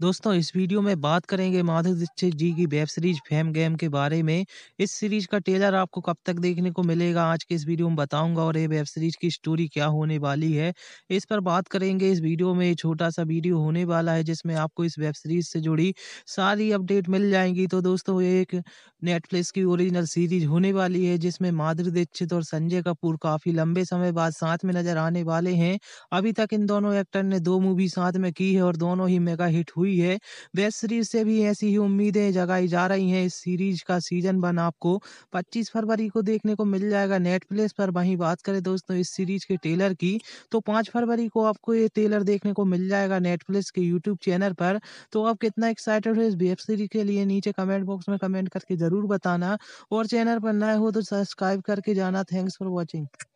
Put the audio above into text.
दोस्तों इस वीडियो में बात करेंगे माधुरी दीक्षित जी की वेब सीरीज फैम गेम के बारे में इस सीरीज का ट्रेलर आपको कब तक देखने को मिलेगा आज के इस वीडियो में बताऊंगा और ये वेब सीरीज की स्टोरी क्या होने वाली है इस पर बात करेंगे इस वीडियो में छोटा सा वीडियो होने वाला है जिसमें आपको इस वेब सीरीज से जुड़ी सारी अपडेट मिल जाएंगी तो दोस्तों ये एक नेटफ्लिक्स की ओरिजिनल सीरीज होने वाली है जिसमें माधुरी दीक्षित और संजय कपूर काफी लंबे समय बाद साथ में नजर आने वाले हैं अभी तक इन दोनों एक्टर ने दो मूवी साथ में की है और दोनों ही मेगा हिट हुई हुई है वेब सीरीज से भी ऐसी ही उम्मीदें जगाई जा रही हैं इस सीरीज का सीजन वन आपको 25 फरवरी को देखने को मिल जाएगा नेटफ्लिक्स पर वहीं बात करें दोस्तों इस सीरीज के टेलर की तो पाँच फरवरी को आपको ये टेलर देखने को मिल जाएगा नेटफ्लिक्स के यूट्यूब चैनल पर तो आप कितना एक्साइटेड हो इस वेब सीरीज के लिए नीचे कमेंट बॉक्स में कमेंट करके ज़रूर बताना और चैनल पर नए हो तो सब्सक्राइब करके जाना थैंक्स फॉर वॉचिंग